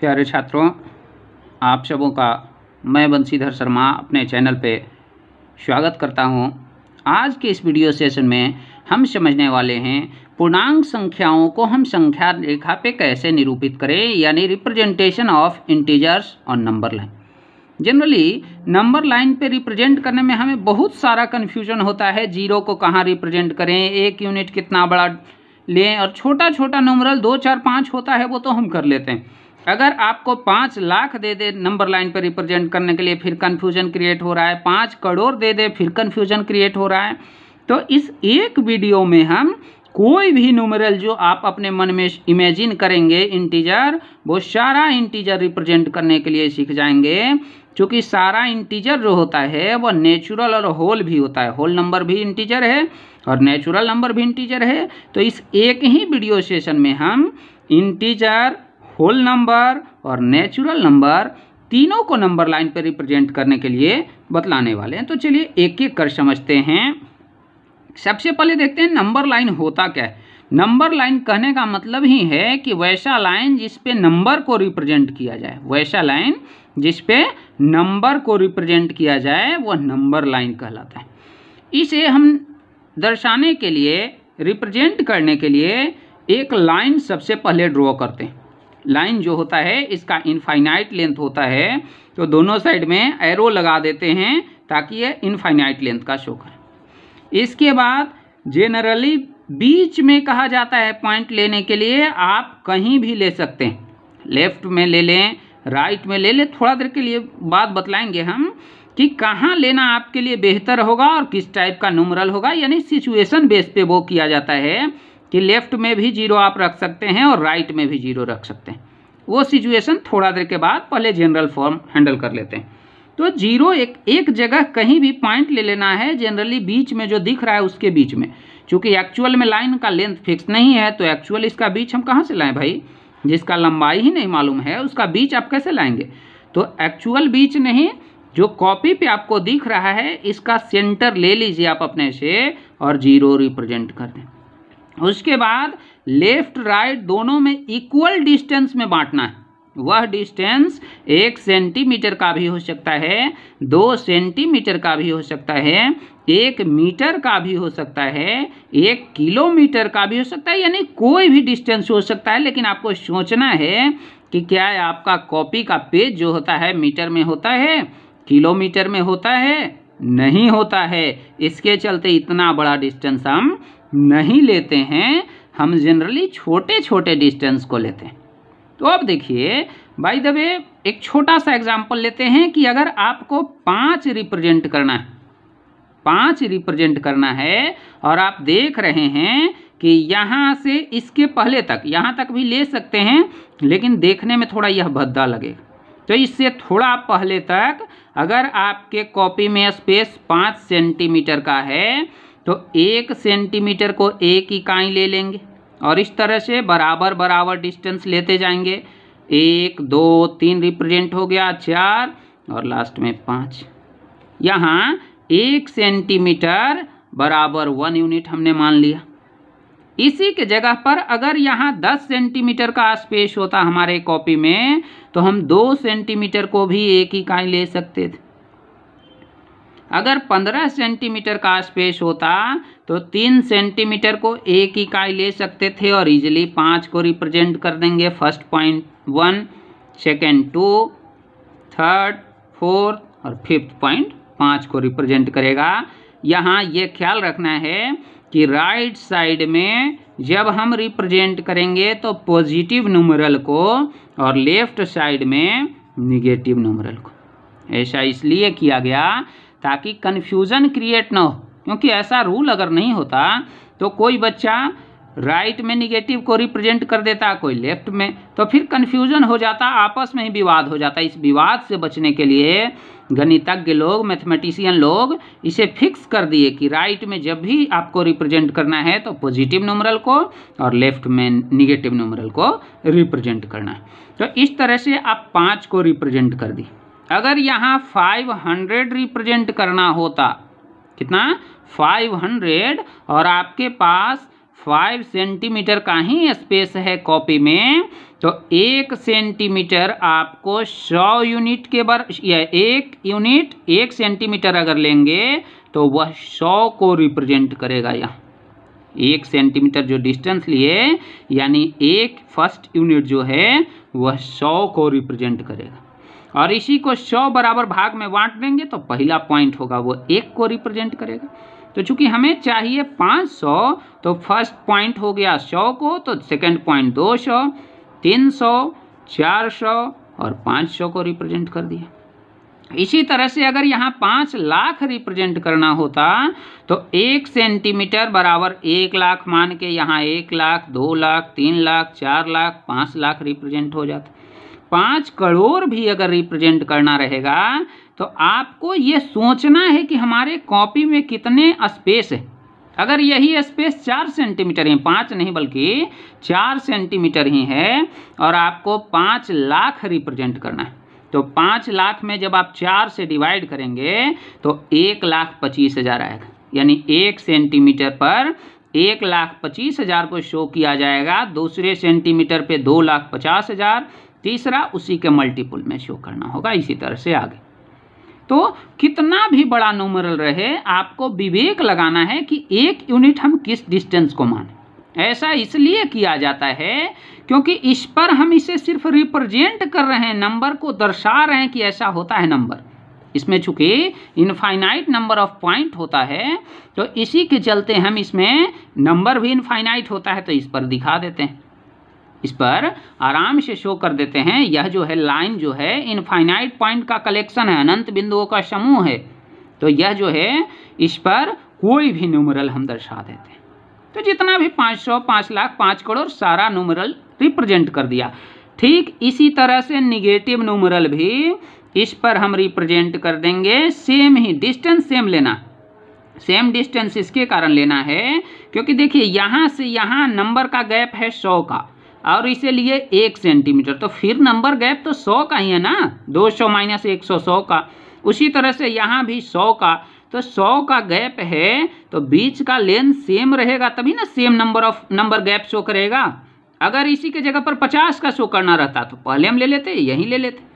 प्यारे छात्रों आप सबों का मैं बंशीधर शर्मा अपने चैनल पे स्वागत करता हूँ आज के इस वीडियो सेशन में हम समझने वाले हैं पूर्णांक संख्याओं को हम संख्या रेखा पे कैसे निरूपित करें यानी रिप्रेजेंटेशन ऑफ इंटीजर्स और number line generally number line पे रिप्रेजेंट करने में हमें बहुत सारा कन्फ्यूजन होता है जीरो को कहाँ रिप्रजेंट करें एक यूनिट कितना बड़ा लें और छोटा छोटा नंबरल दो चार पाँच होता है वो तो हम कर लेते हैं अगर आपको पाँच लाख दे दे नंबर लाइन पर रिप्रेजेंट करने के लिए फिर कन्फ्यूजन क्रिएट हो रहा है पाँच करोड़ दे दे फिर कन्फ्यूजन क्रिएट हो रहा है तो इस एक वीडियो में हम कोई भी न्यूमरल जो आप अपने मन में इमेजिन करेंगे इंटीजर वो सारा इंटीजर रिप्रेजेंट करने के लिए सीख जाएंगे क्योंकि सारा इंटीजर जो होता है वह नेचुरल और होल भी होता है होल नंबर भी इंटीजर है और नेचुरल नंबर भी इंटीजर है तो इस एक ही वीडियो सेशन में हम इंटीजर होल नंबर और नेचुरल नंबर तीनों को नंबर लाइन पर रिप्रेजेंट करने के लिए बतलाने वाले हैं तो चलिए एक एक कर समझते हैं सबसे पहले देखते हैं नंबर लाइन होता क्या है नंबर लाइन कहने का मतलब ही है कि वैसा लाइन जिस पे नंबर को रिप्रेजेंट किया जाए वैसा लाइन जिस पे नंबर को रिप्रेजेंट किया जाए वह नंबर लाइन कहलाता है इसे हम दर्शाने के लिए रिप्रेजेंट करने के लिए एक लाइन सबसे पहले ड्रॉ करते हैं लाइन जो होता है इसका इनफाइनाइट लेंथ होता है तो दोनों साइड में एरो लगा देते हैं ताकि ये इनफाइनाइट लेंथ का शो करें इसके बाद जेनरली बीच में कहा जाता है पॉइंट लेने के लिए आप कहीं भी ले सकते हैं लेफ्ट में ले लें राइट में ले लें थोड़ा देर के लिए बात बतलाएंगे हम कि कहाँ लेना आपके लिए बेहतर होगा और किस टाइप का नुमरल होगा यानी सिचुएशन बेस पे वो किया जाता है कि लेफ्ट में भी जीरो आप रख सकते हैं और राइट में भी जीरो रख सकते हैं वो सिचुएशन थोड़ा देर के बाद पहले जनरल फॉर्म हैंडल कर लेते हैं तो जीरो एक एक जगह कहीं भी पॉइंट ले लेना है जनरली बीच में जो दिख रहा है उसके बीच में क्योंकि एक्चुअल में लाइन का लेंथ फिक्स नहीं है तो एक्चुअल इसका बीच हम कहाँ से लाएं भाई जिसका लंबाई ही नहीं मालूम है उसका बीच आप कैसे लाएंगे तो एक्चुअल बीच नहीं जो कॉपी पे आपको दिख रहा है इसका सेंटर ले लीजिए आप अपने से और जीरो रिप्रेजेंट कर दें उसके बाद लेफ्ट राइट दोनों में इक्वल डिस्टेंस में बांटना है वह डिस्टेंस एक सेंटीमीटर का भी हो सकता है दो सेंटीमीटर का भी हो सकता है एक मीटर का भी हो सकता है एक किलोमीटर का भी हो सकता है यानी कोई भी डिस्टेंस हो सकता है लेकिन आपको सोचना है कि क्या है आपका कॉपी का पेज जो होता है मीटर में होता है किलोमीटर में होता है नहीं होता है इसके चलते इतना बड़ा डिस्टेंस हम नहीं लेते हैं हम जनरली छोटे छोटे डिस्टेंस को लेते हैं तो अब देखिए बाई द वे एक छोटा सा एग्जाम्पल लेते हैं कि अगर आपको पाँच रिप्रेजेंट करना है पाँच रिप्रेजेंट करना है और आप देख रहे हैं कि यहाँ से इसके पहले तक यहाँ तक भी ले सकते हैं लेकिन देखने में थोड़ा यह भद्दा लगेगा तो इससे थोड़ा पहले तक अगर आपके कॉपी में स्पेस पाँच सेंटीमीटर का है तो एक सेंटीमीटर को एक इकाई ले लेंगे और इस तरह से बराबर बराबर डिस्टेंस लेते जाएंगे एक दो तीन रिप्रेजेंट हो गया चार और लास्ट में पाँच यहाँ एक सेंटीमीटर बराबर वन यूनिट हमने मान लिया इसी के जगह पर अगर यहाँ दस सेंटीमीटर का स्पेस होता हमारे कॉपी में तो हम दो सेंटीमीटर को भी एक इकाई ले सकते थे अगर पंद्रह सेंटीमीटर का स्पेस होता तो तीन सेंटीमीटर को एक इकाई ले सकते थे और इजिली पाँच को रिप्रेजेंट कर देंगे first point one second two third fourth और फिफ्थ पॉइंट पाँच को रिप्रेजेंट करेगा यहाँ ये ख्याल रखना है कि राइट साइड में जब हम रिप्रेजेंट करेंगे तो पॉजिटिव नंबरल को और लेफ्ट साइड में निगेटिव नंबरल को ऐसा इसलिए किया गया ताकि कन्फ्यूज़न क्रिएट ना हो क्योंकि ऐसा रूल अगर नहीं होता तो कोई बच्चा राइट right में निगेटिव को रिप्रेजेंट कर देता कोई लेफ्ट में तो फिर कन्फ्यूजन हो जाता आपस में ही विवाद हो जाता इस विवाद से बचने के लिए गणितज्ञ लोग मैथमेटिशियन लोग इसे फिक्स कर दिए कि राइट right में जब भी आपको रिप्रेजेंट करना है तो पॉजिटिव नंबरल को और लेफ्ट में निगेटिव नंबरल को रिप्रेजेंट करना है तो इस तरह से आप पाँच को रिप्रेजेंट कर दी अगर यहाँ फाइव हंड्रेड रिप्रेजेंट करना होता कितना फाइव हंड्रेड और आपके पास फाइव सेंटीमीटर का ही स्पेस है कॉपी में तो एक सेंटीमीटर आपको सौ यूनिट के बर या एक यूनिट एक सेंटीमीटर अगर लेंगे तो वह सौ को रिप्रेजेंट करेगा यह एक सेंटीमीटर जो डिस्टेंस लिए यानी एक फर्स्ट यूनिट जो है वह सौ को रिप्रेजेंट करेगा और इसी को सौ बराबर भाग में बांट देंगे तो पहला पॉइंट होगा वो एक को रिप्रेजेंट करेगा तो चूंकि हमें चाहिए पाँच सौ तो फर्स्ट पॉइंट हो गया सौ को तो सेकंड पॉइंट दो सौ तीन सौ चार सौ और पाँच सौ को रिप्रेजेंट कर दिया इसी तरह से अगर यहाँ पाँच लाख रिप्रेजेंट करना होता तो एक सेंटीमीटर बराबर एक लाख मान के यहाँ एक लाख दो लाख तीन लाख चार लाख पाँच लाख रिप्रेजेंट हो जाता पाँच करोड़ भी अगर रिप्रेजेंट करना रहेगा तो आपको ये सोचना है कि हमारे कॉपी में कितने स्पेस है अगर यही स्पेस चार सेंटीमीटर है पाँच नहीं बल्कि चार सेंटीमीटर ही है और आपको पाँच लाख रिप्रेजेंट करना है तो पाँच लाख में जब आप चार से डिवाइड करेंगे तो एक लाख पच्चीस हज़ार आएगा यानी एक सेंटीमीटर पर एक लाख पच्चीस हज़ार को शो किया जाएगा दूसरे सेंटीमीटर पे दो लाख पचास हज़ार तीसरा उसी के मल्टीपुल में शो करना होगा इसी तरह से आगे तो कितना भी बड़ा नूमरल रहे आपको विवेक लगाना है कि एक यूनिट हम किस डिस्टेंस को माने ऐसा इसलिए किया जाता है क्योंकि इस पर हम इसे सिर्फ रिप्रेजेंट कर रहे हैं नंबर को दर्शा रहे हैं कि ऐसा होता है नंबर इसमें चूंकि इनफाइनाइट नंबर ऑफ पॉइंट होता है तो इसी के चलते हम इसमें नंबर भी इनफाइनाइट होता है तो इस पर दिखा देते हैं इस पर आराम से शो कर देते हैं यह जो है लाइन जो है इनफाइनाइट पॉइंट का कलेक्शन है अनंत बिंदुओं का समूह है तो यह जो है इस पर कोई भी न्यूमरल हम दर्शा देते हैं तो जितना भी पाँच सौ पाँच लाख पाँच करोड़ सारा न्यूमरल रिप्रेजेंट कर दिया ठीक इसी तरह से निगेटिव न्यूमरल भी इस पर हम रिप्रेजेंट कर देंगे सेम ही डिस्टेंस सेम लेना सेम डिस्टेंस इसके कारण लेना है क्योंकि देखिए यहाँ से यहाँ नंबर का गैप है सौ का और लिए एक सेंटीमीटर तो फिर नंबर गैप तो सौ का ही है ना दो सौ माइनस एक सौ सौ का उसी तरह से यहाँ भी सौ का तो सौ का गैप है तो बीच का लेंथ सेम रहेगा तभी ना same number of number gap show करेगा अगर इसी के जगह पर पचास का शो करना रहता तो पहले हम ले लेते यहीं ले लेते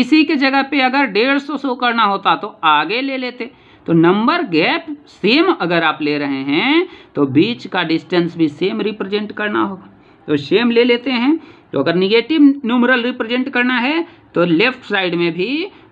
इसी के जगह पे अगर डेढ़ सौ शो करना होता तो आगे ले लेते तो नंबर गैप सेम अगर आप ले रहे हैं तो बीच का डिस्टेंस भी सेम रिप्रेजेंट करना होगा तो सेम ले लेते हैं तो अगर निगेटिव न्यूमरल रिप्रेजेंट करना है तो लेफ्ट साइड में भी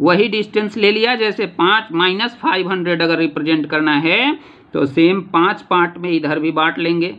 वही डिस्टेंस ले लिया जैसे पाँच माइनस फाइव हंड्रेड अगर रिप्रेजेंट करना है तो सेम पांच पार्ट में इधर भी बांट लेंगे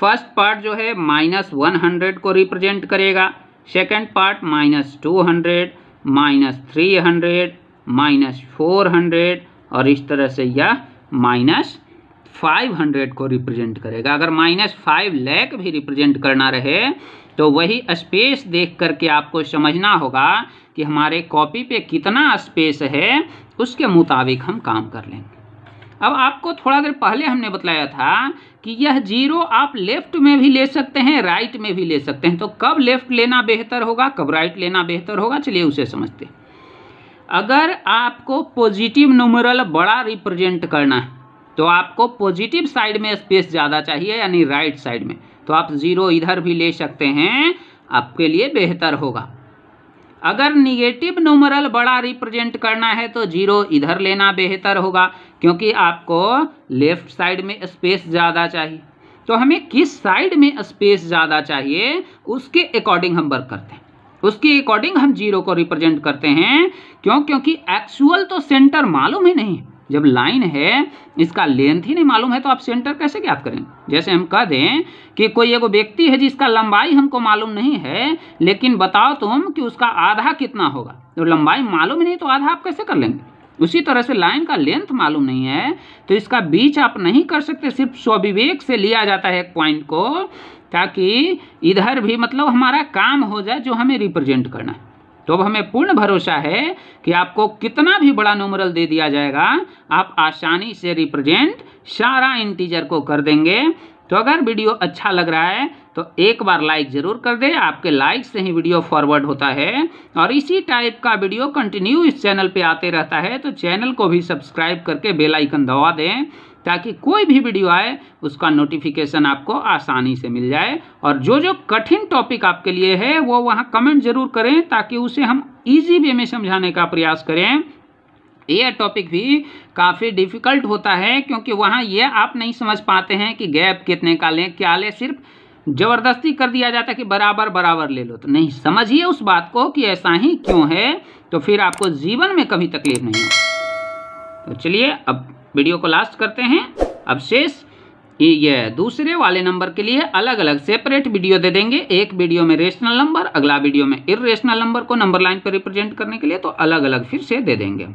फर्स्ट पार्ट जो है माइनस वन हंड्रेड को रिप्रेजेंट करेगा second part minus two hundred minus three hundred minus four hundred और इस तरह से यह माइनस फाइव हंड्रेड को रिप्रेजेंट करेगा अगर माइनस फाइव लैख भी रिप्रेजेंट करना रहे तो वही स्पेस देख करके आपको समझना होगा कि हमारे कॉपी पे कितना स्पेस है उसके मुताबिक हम काम कर लेंगे अब आपको थोड़ा देर पहले हमने बताया था कि यह जीरो आप लेफ्ट में भी ले सकते हैं राइट में भी ले सकते हैं तो कब लेफ्ट लेना बेहतर होगा कब राइट लेना बेहतर होगा चलिए उसे समझते हैं अगर आपको पॉजिटिव नंबरल बड़ा रिप्रेजेंट करना है तो आपको पॉजिटिव साइड में स्पेस ज़्यादा चाहिए यानी राइट साइड में तो आप ज़ीरो इधर भी ले सकते हैं आपके लिए बेहतर होगा अगर निगेटिव नोमरल बड़ा रिप्रेजेंट करना है तो जीरो इधर लेना बेहतर होगा क्योंकि आपको लेफ्ट साइड में स्पेस ज़्यादा चाहिए तो हमें किस साइड में स्पेस ज़्यादा चाहिए उसके अकॉर्डिंग हम वर्क करते हैं उसके अकॉर्डिंग हम जीरो को रिप्रेजेंट करते हैं क्यों क्योंकि एक्चुअल तो सेंटर मालूम ही नहीं है जब लाइन है इसका लेंथ ही नहीं मालूम है तो आप सेंटर कैसे ज्ञात करें जैसे हम कह दें कि कोई एगो व्यक्ति है जिसका लंबाई हमको मालूम नहीं है लेकिन बताओ तुम कि उसका आधा कितना होगा तो लंबाई मालूम नहीं तो आधा आप कैसे कर लेंगे उसी तरह से लाइन का लेंथ मालूम नहीं है तो इसका बीच आप नहीं कर सकते सिर्फ स्वविवेक से लिया जाता है एक पॉइंट को ताकि इधर भी मतलब हमारा काम हो जाए जो हमें रिप्रेजेंट करना है तो अब हमें पूर्ण भरोसा है कि आपको कितना भी बड़ा नोमरल दे दिया जाएगा आप आसानी से रिप्रेजेंट सारा इंटीजर को कर देंगे तो अगर वीडियो अच्छा लग रहा है तो एक बार लाइक ज़रूर कर दे आपके लाइक से ही वीडियो फॉरवर्ड होता है और इसी टाइप का वीडियो कंटिन्यू इस चैनल पे आते रहता है तो चैनल को भी सब्सक्राइब करके बेल आइकन दबा दें ताकि कोई भी वीडियो आए उसका नोटिफिकेशन आपको आसानी से मिल जाए और जो जो कठिन टॉपिक आपके लिए है वो वहाँ कमेंट जरूर करें ताकि उसे हम ईजी वे में समझाने का प्रयास करें यह टॉपिक भी काफ़ी डिफ़िकल्ट होता है क्योंकि वहाँ यह आप नहीं समझ पाते हैं कि गैप कितने का लें क्या लें सिर्फ जबरदस्ती कर दिया जाता है कि बराबर बराबर ले लो तो नहीं समझिए उस बात को कि ऐसा ही क्यों है तो फिर आपको जीवन में कभी तकलीफ नहीं होती तो चलिए अब वीडियो को लास्ट करते हैं अब शेष ये दूसरे वाले नंबर के लिए अलग अलग सेपरेट वीडियो दे देंगे एक वीडियो में रेशनल नंबर अगला वीडियो में इरेशनल नंबर को नंबर लाइन पर रिप्रेजेंट करने के लिए तो अलग अलग फिर से दे देंगे